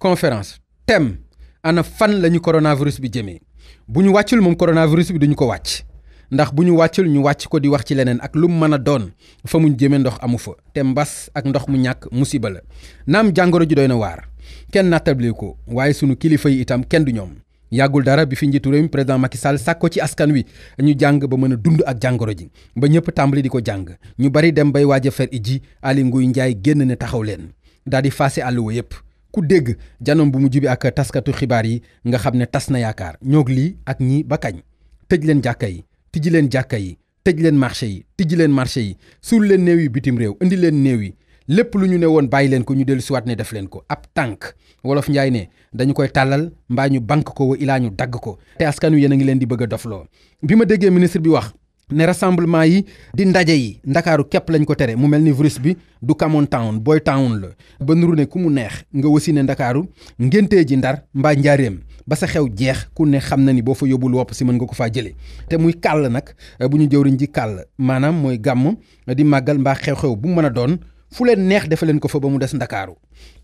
conférence thème ana fan la ñu coronavirus bi jëmee bu ñu wàccul moom coronavirus bi duñu ko wàcc ndax bu ñu wàccul ñu wàcc ko di wax ci leneen ak lu mu mën a doon fa mu jëmee ndox amu fa te mbas ak ndox mu ñàkk musiba la naam jàngoro ji doy na waar kenn nattable ko waaye sunu kilifa yi itam kenn du ñoom yàggul dara bi fi njiitu réew président Macky Sall sàkko ci askan wi ñu jàng ba mën a dund ak jàngoro ji ba ñëpp tàmbali di ko jàng ñu bari dem bay waaj a i ji Aly Ngouille Ndiaye génn ne taxaw leen daal di faase àll wa yëpp ku dégg janoom bu mu jibi ak taskatu xibaar yi nga xam ne tas na yaakaar ñoog lii ak ñii ba kañ tëj leen jàkka yi tijji leen jàkka yi tëj leen marché yi tijji leen marché yi suul leen néew yi bitim réew indi leen néew yi lépp lu ñu ne woon bàyyi leen ko ñu dellu siwaat ne def leen ko ab tànk wolof njaay ne dañu koy tàllal mbaa ñu bank ko wa ilaa ñu dagg ko te askanu yéen a ngi leen di bëgg a dofloo bi ma déggee ministre bi wax ne rassemblement yi di ndaje yi ndakaaru képp lañ ko tere mu mel ni virus bi du kamoon Town booy Town la ba nuru ne ku mu neex nga wasi ne ndakaaru ngénte ji ndar mbaa njaareem ba sa xew jeex ku ne xam na ni boo fa yóbbul wopp si mën nga ko faa jëlee te muy kàll nag bu ñu jëwriñ ji kàll maanaam mooy gàmm di màggal mbaa xew-xew bu mën a doon fu leen neex defe leen ko fa ba mu des ndakaaru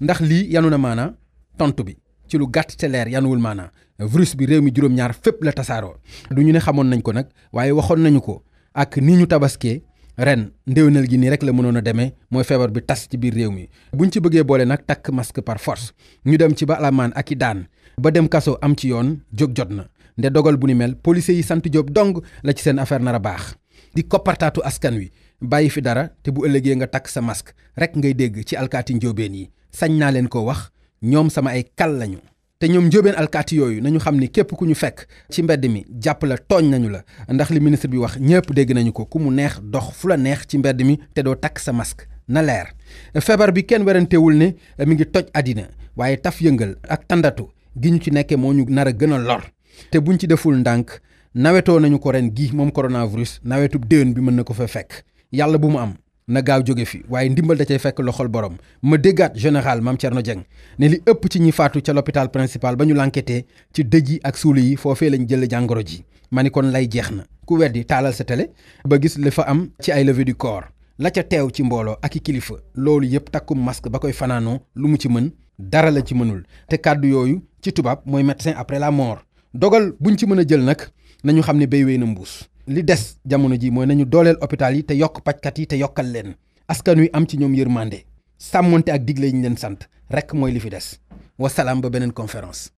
ndax lii yanu na maanaa tontu bi ci lu gàtt te leer yanuwul maanaa virus bi réew mi juróom-ñaar fépp la tasaaroo du ñu ne xamoon nañ ko nag waaye waxoon nañu ko ak ni ñu tabaskee ren ndéwénal gi nii rek la mënoon a demee mooy feebar bi tas ci biir réew mi buñ ci bëggee boole nag takk masque par force ñu dem ci ba alamaan ak i daan ba dem kaso am ci yoon jóg jot na nde dogal bu ni mel policiers yi sant Diop dong la ci seen affaire nar a baax di koppartaatu askan wi bàyyi fi dara te bu ëllëgee nga takk sa masque rek ngay dégg ci alkaati njóobeen yi sañ naa leen ko wax ñoom sama ay kal lañu te ñoom njóobeen alkaati yooyu nañu xam ni képp ku ñu fekk ci mbedd mi jàpp la tooñ nañu la ndax li ministre bi wax ñëpp dégg nañu ko ku mu neex dox fu la neex ci mbedd mi te doo takk sa mask na leer feebar bi kenn werantewul ne mi ngi toj àddina waaye taf yëngal ak tàndatu gi ñu ci nekkee moo ñu nar a gën a lor te buñ ci deful ndànk nawetoo nañu ko ren gi moom coronavirus nawetub déwén bi mën na ko fee fekk yàlla bu mu am na gaaw jóge fi waaye ndimbal da cay fekk xol borom ma déggaat général mam Dieng ne li ci ñi faatu principal ba ñu ci dëj yi ak suulu yi foofee lañ jël jàngoro ji ma ni lay ku am ci ay levé du corps la ca teew ci mbooloo ak i kilifa loolu yëpp masque lu mu ci mën dara la ci mënul te kàddu yooyu ci tubaab mooy médecin après la mort dogal buñ ci mën a jël nañu xam ne li des jamono ji mooy nañu dooleel hôpital yi te yokk pajkat yi te yokkal leen askan wi am ci ñoom yërmande sàmmonte ak digle yi ñu leen sant rek mooy li fi des wasalaam ba beneen conférence